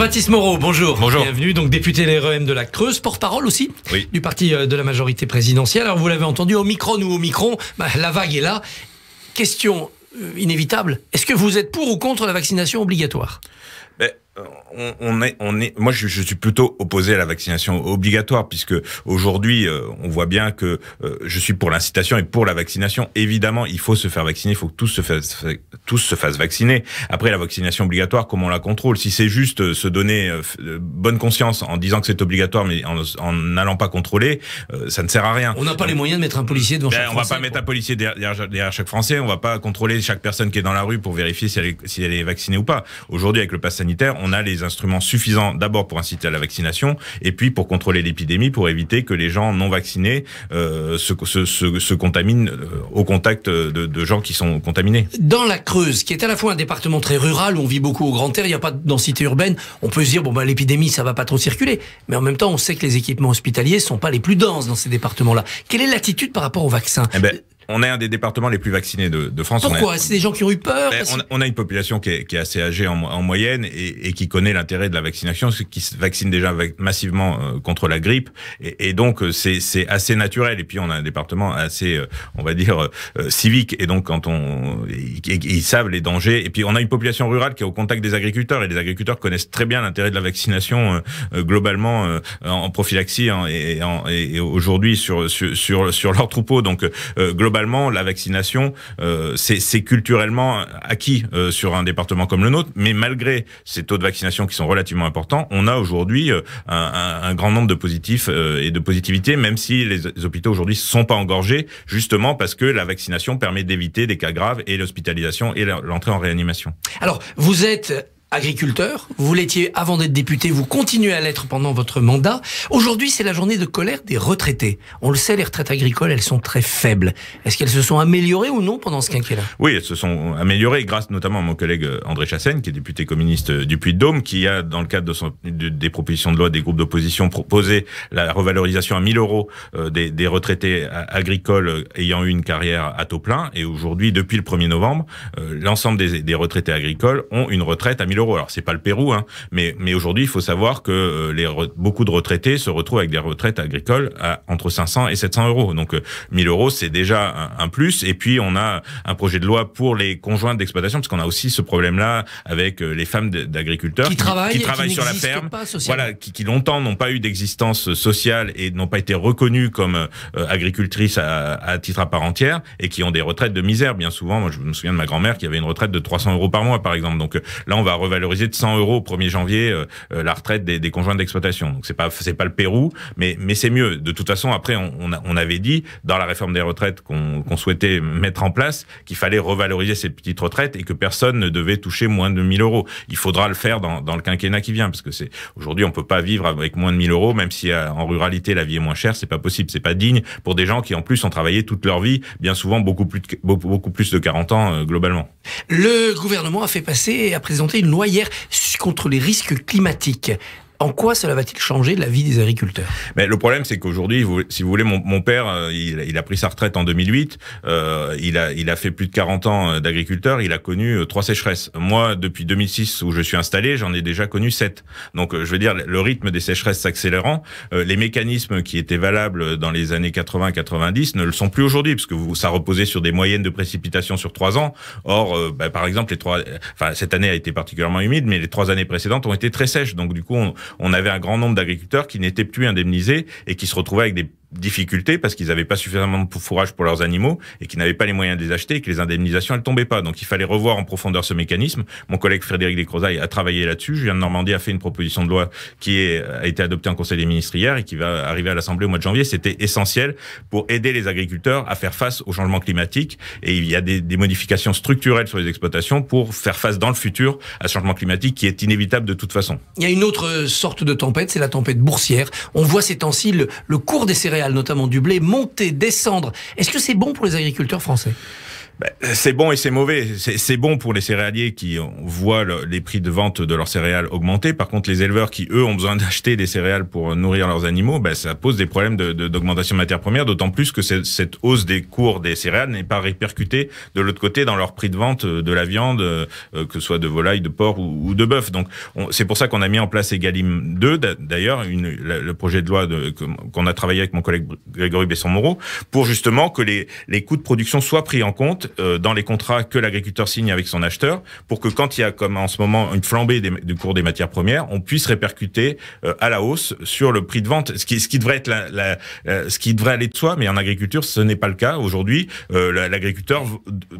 baptiste Moreau, bonjour. Bonjour. Bienvenue, donc député LREM de la Creuse, porte-parole aussi du parti euh, de la majorité présidentielle. Alors vous l'avez entendu, au micron ou au micron, bah, la vague est là. Question euh, inévitable, est-ce que vous êtes pour ou contre la vaccination obligatoire ben, euh, on, est, on est, moi je, suis plutôt opposé à la vaccination obligatoire puisque aujourd'hui euh, on voit bien que euh, je suis pour l'incitation et pour la vaccination. Évidemment, il faut se faire vacciner, il faut que tous se fassent, tous se fassent vacciner. Après la vaccination obligatoire, comment on la contrôle Si c'est juste se donner bonne conscience en disant que c'est obligatoire mais en n'allant pas contrôler, ça ne sert à rien. On n'a pas les moyens de mettre un policier devant ben, chaque on Français. On va pas mettre un policier derrière, chaque Français, on va pas contrôler chaque personne qui est dans la rue pour vérifier si elle est, si elle est vaccinée ou pas. Aujourd'hui avec le pass sanitaire, on a les instruments suffisants d'abord pour inciter à la vaccination et puis pour contrôler l'épidémie, pour éviter que les gens non vaccinés euh, se, se, se, se, contaminent euh, au contact de, gens qui sont contaminés. Dans la Creuse, qui est à la fois un département très rural où on vit beaucoup au grand air, il n'y a pas de densité urbaine, on peut se dire bon bah l'épidémie ça va pas trop circuler, mais en même temps on sait que les équipements hospitaliers sont pas les plus denses dans ces départements-là. Quelle est l'attitude par rapport au vaccin eh ben, on est un des départements les plus vaccinés de, France. Pourquoi C'est des gens qui ont eu peur ben, on, a une population qui est, assez âgée en, moyenne et, qui connaît l'intérêt de la vaccination, qui se vaccine déjà massivement euh, contre la grippe. Et, donc, euh, c'est assez naturel. Et puis, on a un département assez, euh, on va dire, civique. Et donc, quand on. Ils, savent les dangers. Et puis, on a une population rurale qui est au contact des agriculteurs. Et les agriculteurs connaissent très bien l'intérêt de la vaccination globalement en prophylaxie hein, et, et aujourd'hui sur, sur, sur, sur leur troupeau. Donc, globalement, la vaccination, euh, c'est culturellement acquis euh, sur un département comme le nôtre, mais malgré ces taux de vaccination qui sont relativement importants, on a aujourd'hui euh, un, grand nombre de positifs et de positivité, même si les, hôpitaux aujourd'hui ne sont pas engorgés, justement parce que la vaccination permet d'éviter des cas graves et l'hospitalisation et l'entrée en réanimation. Alors, vous êtes agriculteur, vous l'étiez avant d'être député, vous continuez à l'être pendant votre mandat. Aujourd'hui, c'est la journée de colère des retraités. On le sait, les retraites agricoles, elles sont très faibles. Est-ce qu'elles se sont améliorées ou non pendant ce quinquennat Oui, elles se sont améliorées grâce notamment à mon collègue euh, André Chassaigne, qui est député communiste euh, du Puy-de-Dôme, qui a, dans le cadre de son, des propositions de loi des groupes d'opposition, proposé la revalorisation à 1000 euros euh, des, retraités agricoles ayant eu une carrière à taux plein. Et aujourd'hui, depuis le 1er novembre, l'ensemble des, des retraités agricoles ont une retraite à 1000 alors c'est pas le Pérou, hein, mais, mais aujourd'hui il faut savoir que euh, les beaucoup de retraités se retrouvent avec des retraites agricoles à entre 500 et 700 euros. Donc 1000 euh, euros c'est déjà un, plus. Et puis on a un projet de loi pour les conjointes d'exploitation parce qu'on a aussi ce problème-là avec euh, les femmes d'agriculteurs qui, travaillent, qui travaillent sur la ferme, voilà, qui, qui longtemps n'ont pas eu d'existence sociale et n'ont pas été reconnues comme agricultrices à, titre à part entière et qui ont des retraites de misère bien souvent. Moi je me souviens de ma grand-mère qui avait une retraite de 300 euros par mois par exemple. Donc là on va revenir valoriser de 100 euros au 1er janvier euh, euh, la retraite des, conjoints d'exploitation. Donc c'est pas c'est pas le Pérou, mais mais c'est mieux. De toute façon, après on, on, avait dit dans la réforme des retraites qu'on souhaitait mettre en place qu'il fallait revaloriser ces petites retraites et que personne ne devait toucher moins de 1000 euros. Il faudra le faire dans, dans le quinquennat qui vient parce que c'est aujourd'hui on peut pas vivre avec moins de 1000 euros, même si euh, en ruralité la vie est moins chère, c'est pas possible, c'est pas digne pour des gens qui en plus ont travaillé toute leur vie, bien souvent beaucoup plus de, beaucoup, plus de 40 ans globalement. Le gouvernement a fait passer et a présenté une loi contre les risques climatiques. En quoi cela va-t-il changer la vie des agriculteurs Mais le problème, c'est qu'aujourd'hui, si vous voulez, mon, père, euh, il, a pris sa retraite en 2008. Euh, il a, il a fait plus de 40 ans euh, d'agriculteur. Il a connu trois sécheresses. Moi, depuis 2006 où je suis installé, j'en ai déjà connu sept. Donc, je veux dire, le rythme des sécheresses s'accélérant, les mécanismes qui étaient valables dans les années 80-90 ne le sont plus aujourd'hui, puisque que vous, ça reposait sur des moyennes de précipitations sur trois ans. Or, bah, par exemple, les trois, enfin, cette année a été particulièrement humide, mais les trois années précédentes ont été très sèches. Donc, du coup, on avait un grand nombre d'agriculteurs qui n'étaient plus indemnisés et qui se retrouvaient avec des difficulté parce qu'ils n'avaient pas suffisamment de fourrage pour leurs animaux et qu'ils n'avaient pas les moyens de les acheter et que les indemnisations elles tombaient pas. Donc il fallait revoir en profondeur ce mécanisme. Mon collègue Frédéric Descrozailles a travaillé là-dessus. Julien de Normandie a fait une proposition de loi qui a été adoptée en Conseil des ministres hier et qui va arriver à l'Assemblée au mois de janvier. C'était essentiel pour aider les agriculteurs à faire face au changement climatique et il y a des, modifications structurelles sur les exploitations pour faire face dans le futur à ce changement climatique qui est inévitable de toute façon. Il y a une autre sorte de tempête, c'est la tempête boursière. On voit ces temps-ci le, le cours des céréales notamment du blé, monter, descendre. Est-ce que c'est bon pour les agriculteurs français bah, c'est bon et c'est mauvais. C'est bon pour les céréaliers qui voient les prix de vente de leurs céréales augmenter. Par contre, les éleveurs qui, eux, ont besoin d'acheter des céréales pour nourrir leurs animaux, bah, ça pose des problèmes d'augmentation de, d'augmentation de matières premières, d'autant plus que cette hausse des cours des céréales n'est pas répercutée de l'autre côté dans leur prix de vente de la viande, euh, que ce soit de volaille, de porc ou, de bœuf. Donc, c'est pour ça qu'on a mis en place Egalim 2, d'ailleurs, le projet de loi qu'on a travaillé avec mon collègue Grégory Besson-Moreau, pour justement que les, les coûts de production soient pris en compte euh, dans les contrats que l'agriculteur signe avec son acheteur pour que quand il y a, comme en ce moment, une flambée du cours des matières premières, on puisse répercuter euh, à la hausse sur le prix de vente, ce qui, ce qui devrait être la, euh, ce qui devrait aller de soi, mais en agriculture, ce n'est pas le cas. Aujourd'hui, l'agriculteur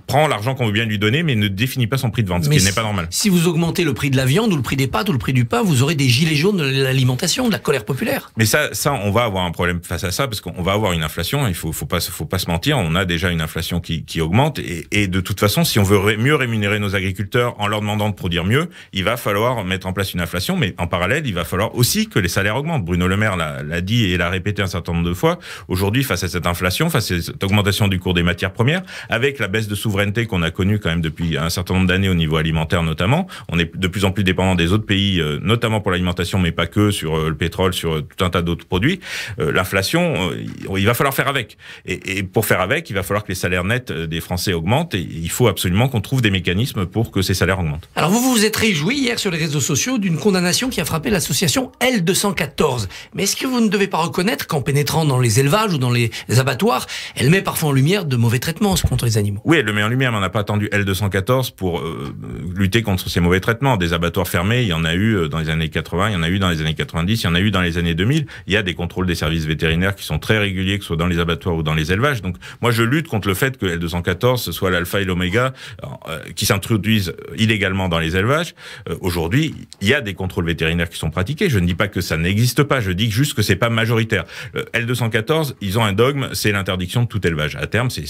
prend l'argent qu'on veut bien lui donner, mais ne définit pas son prix de vente, ce qui n'est pas normal. Si vous augmentez le prix de la viande ou le prix des pâtes ou le prix du pain, vous aurez des gilets jaunes de l'alimentation, de la colère populaire. Mais ça, ça, on va avoir un problème face à ça, parce qu'on va avoir une inflation, il faut, faut pas, faut pas se mentir, on a déjà une inflation qui, qui augmente. Et, et, de toute façon, si on veut mieux rémunérer nos agriculteurs en leur demandant de produire mieux, il va falloir mettre en place une inflation. Mais en parallèle, il va falloir aussi que les salaires augmentent. Bruno Le Maire l'a dit et l'a répété un certain nombre de fois. Aujourd'hui, face à cette inflation, face à cette augmentation du cours des matières premières, avec la baisse de souveraineté qu'on a connue quand même depuis un certain nombre d'années au niveau alimentaire notamment, on est de plus en plus dépendant des autres pays, euh, notamment pour l'alimentation, mais pas que, sur euh, le pétrole, sur euh, tout un tas d'autres produits. L'inflation, il va falloir faire avec. et pour faire avec, il va falloir que les salaires nets des Français augmente et il faut absolument qu'on trouve des mécanismes pour que ces salaires augmentent. Alors vous vous êtes réjoui hier sur les réseaux sociaux d'une condamnation qui a frappé l'association L214. Mais est-ce que vous ne devez pas reconnaître qu'en pénétrant dans les élevages ou dans les abattoirs, elle met parfois en lumière de mauvais traitements contre les animaux Oui, elle le met en lumière, mais on n'a pas attendu L214 pour euh, lutter contre ces mauvais traitements. Des abattoirs fermés, il y en a eu euh, dans les années 80, il y en a eu dans les années 90, il y en a eu dans les années 2000. Il y a des contrôles des services vétérinaires qui sont très réguliers, que ce soit dans les abattoirs ou dans les élevages. Donc moi, je lutte contre le fait que L214 ce soit l'alpha et l'oméga, euh, qui s'introduisent illégalement dans les élevages. Euh, aujourd'hui, il y a des contrôles vétérinaires qui sont pratiqués. Je ne dis pas que ça n'existe pas, je dis juste que c'est pas majoritaire. Euh, L214, ils ont un dogme, c'est l'interdiction de tout élevage. À terme, c'est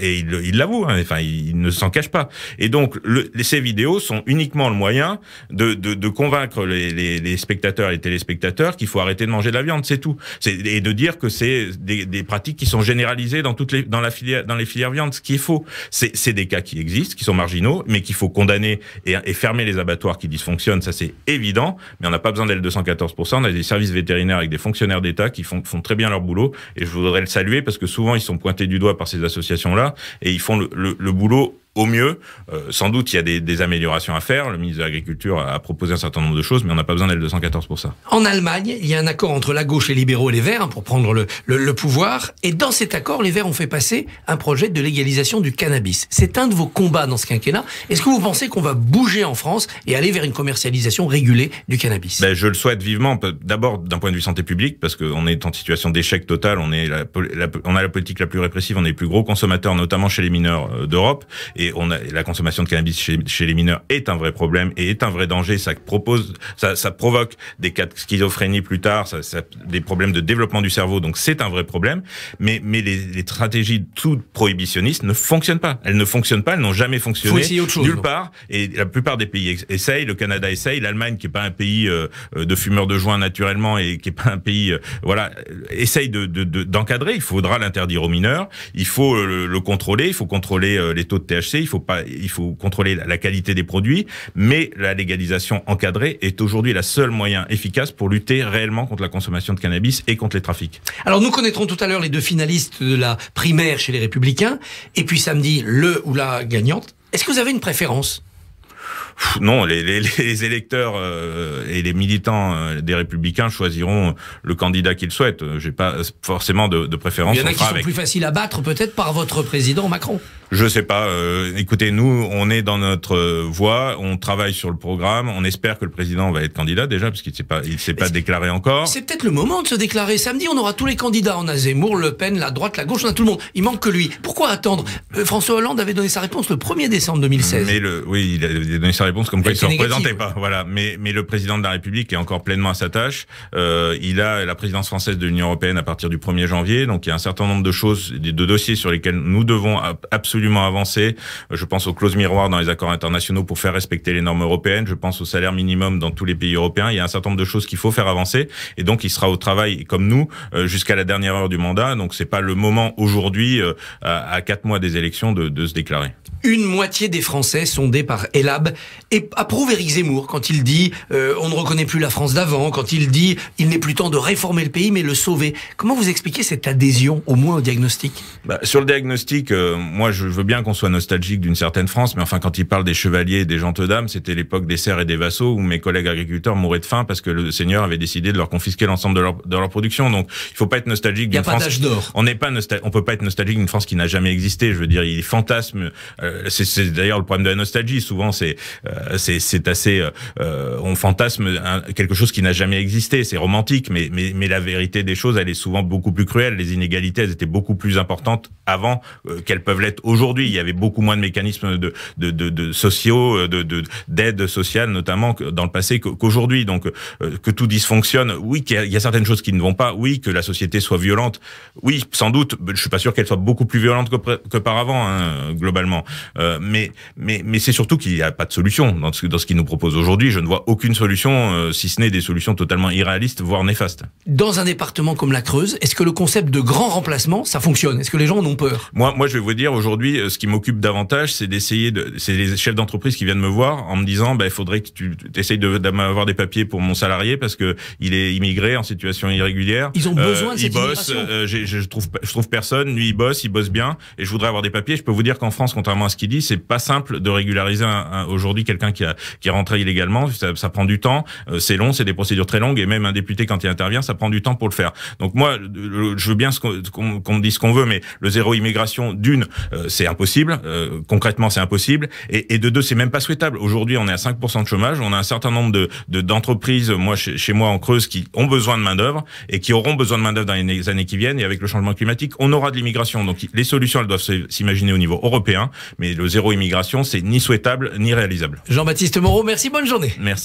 et ils l'avouent, hein. enfin ils ne s'en cachent pas. Et donc le, ces vidéos sont uniquement le moyen de, convaincre les, spectateurs et les téléspectateurs qu'il faut arrêter de manger de la viande, c'est tout. Et de dire que c'est des, pratiques qui sont généralisées dans toutes les dans la filière dans les filières viande, ce qui est faux c'est des cas qui existent, qui sont marginaux, mais qu'il faut condamner et, fermer les abattoirs qui dysfonctionnent, ça c'est évident, mais on n'a pas besoin d'elle 214 on a des services vétérinaires avec des fonctionnaires d'État qui font, très bien leur boulot, et je voudrais le saluer parce que souvent ils sont pointés du doigt par ces associations-là, et ils font le boulot au mieux. Euh, sans doute, il y a des, des, améliorations à faire. Le ministre de l'Agriculture a proposé un certain nombre de choses, mais on n'a pas besoin d'être 214 pour ça. En Allemagne, il y a un accord entre la gauche, les libéraux et les Verts hein, pour prendre le, le, pouvoir. Et dans cet accord, les Verts ont fait passer un projet de légalisation du cannabis. C'est un de vos combats dans ce quinquennat. Est-ce que vous pensez qu'on va bouger en France et aller vers une commercialisation régulée du cannabis ben, Je le souhaite vivement. D'abord, d'un point de vue santé publique, parce qu'on est en situation d'échec total. On, est la, on a la politique la plus répressive. On est les plus gros consommateurs, notamment chez les mineurs euh, d'Europe. Et et on a, la consommation de cannabis chez, chez, les mineurs est un vrai problème et est un vrai danger. Ça propose, ça, ça provoque des cas de schizophrénie plus tard, ça, ça, des problèmes de développement du cerveau. Donc c'est un vrai problème. Mais, mais les, les stratégies tout prohibitionnistes ne fonctionnent pas. Elles ne fonctionnent pas. Elles n'ont jamais fonctionné autre nulle part. Et la plupart des pays essayent. Le Canada essaye. L'Allemagne, qui est pas un pays euh, euh, de fumeurs de joint naturellement et qui est pas un pays, euh, voilà, essaye de d'encadrer. De, il faudra l'interdire aux mineurs. Il faut le, le contrôler. Il faut contrôler les taux de THC il faut pas, il faut contrôler la qualité des produits, mais la légalisation encadrée est aujourd'hui la seule moyen efficace pour lutter réellement contre la consommation de cannabis et contre les trafics. Alors nous connaîtrons tout à l'heure les deux finalistes de la primaire chez les Républicains, et puis samedi le ou la gagnante. Est-ce que vous avez une préférence non, les, électeurs euh, et les militants euh, des Républicains choisiront le candidat qu'ils souhaitent. Euh, j'ai pas forcément de, préférence. Il y en a qui sont plus faciles à battre peut-être par votre président Macron. Je sais pas. écoutez, nous, on est dans notre voie, on travaille sur le programme, on espère que le président va être candidat déjà parce qu'il ne s'est pas, il déclaré encore. C'est peut-être le moment de se déclarer. Samedi, on aura tous les candidats. On a Zemmour, Le Pen, la droite, la gauche, on a tout le monde. Il manque que lui. Pourquoi attendre François Hollande avait donné sa réponse le 1er décembre 2016. Mais oui, il a donné sa réponse comme quoi il représentait pas. Voilà. Mais, mais le président de la République est encore pleinement à sa tâche. Euh, il a la présidence française de l'Union européenne à partir du 1er janvier. Donc il y a un certain nombre de choses, de dossiers sur lesquels nous devons absolument avancer. Euh, je pense aux clauses miroirs dans les accords internationaux pour faire respecter les normes européennes. Je pense au salaire minimum dans tous les pays européens. Il y a un certain nombre de choses qu'il faut faire avancer. Et donc il sera au travail, comme nous, euh, jusqu'à la dernière heure du mandat. Donc c'est pas le moment aujourd'hui, à quatre mois des élections, de, de se déclarer. Une moitié des Français sondés par ELAB et approuve Éric Zemmour quand il dit euh, on ne reconnaît plus la France d'avant, quand il dit il n'est plus temps de réformer le pays mais le sauver. Comment vous expliquez cette adhésion au moins au diagnostic bah, Sur le diagnostic, euh, moi je veux bien qu'on soit nostalgique d'une certaine France, mais enfin quand il parle des chevaliers et des gentes dames, c'était l'époque des serres et des vassaux où mes collègues agriculteurs mouraient de faim parce que le seigneur avait décidé de leur confisquer l'ensemble de leur, de leur production. Donc il faut pas être nostalgique d'une France. Il n'y a pas d'âge d'or. On n'est pas on peut pas être nostalgique d'une France qui n'a jamais existé. Je veux dire, il fantasme. Euh, c'est d'ailleurs le problème de la nostalgie. Souvent c'est euh, c'est assez, euh, on fantasme quelque chose qui n'a jamais existé. C'est romantique, mais, mais, mais la vérité des choses, elle est souvent beaucoup plus cruelle. Les inégalités, elles étaient beaucoup plus importantes avant euh, qu'elles peuvent l'être aujourd'hui. Il y avait beaucoup moins de mécanismes de, de, de, de sociaux, de d'aide sociale notamment dans le passé qu'aujourd'hui. Donc que tout dysfonctionne, oui, qu'il y, a certaines choses qui ne vont pas, oui, que la société soit violente, oui, sans doute. Je suis pas sûr qu'elle soit beaucoup plus violente qu'auparavant, hein, globalement. mais mais mais c'est surtout qu'il n'y a pas de solution dans ce, dans ce qu'il nous propose aujourd'hui. Je ne vois aucune solution, euh, si ce n'est des solutions totalement irréalistes, voire néfastes. Dans un département comme la Creuse, est-ce que le concept de grand remplacement, ça fonctionne Est-ce que les gens en ont peur moi, moi, je vais vous dire, aujourd'hui, euh, ce qui m'occupe davantage, c'est d'essayer de... C'est les chefs d'entreprise qui viennent me voir en me disant, bah, il faudrait que tu essayes d'avoir des papiers pour mon salarié parce que il est immigré en situation irrégulière. Ils ont besoin euh, de cette je, je, trouve, je trouve personne, lui, il bosse, il bosse bien, et je voudrais avoir des papiers. Je peux vous dire qu'en France, contrairement à ce qu'il dit, c'est pas simple de régulariser aujourd'hui quelqu'un qui, a, qui est rentré illégalement, ça, ça prend du temps, euh, c'est long, c'est des procédures très longues, et même un député, quand il intervient, ça prend du temps pour le faire. Donc moi, je veux bien qu'on me dise ce qu'on veut, mais le zéro immigration, d'une, euh, c'est impossible, euh, concrètement c'est impossible, et, et, de deux, c'est même pas souhaitable. Aujourd'hui, on est à 5% de chômage, on a un certain nombre de d'entreprises, moi chez, chez, moi en Creuse, qui ont besoin de main d'œuvre et qui auront besoin de main d'œuvre dans les années qui viennent, et avec le changement climatique, on aura de l'immigration. Donc les solutions, elles doivent s'imaginer au niveau européen, mais le zéro immigration, c'est ni souhaitable ni réalisable. Jean-Baptiste Moreau, merci, bonne journée. Merci.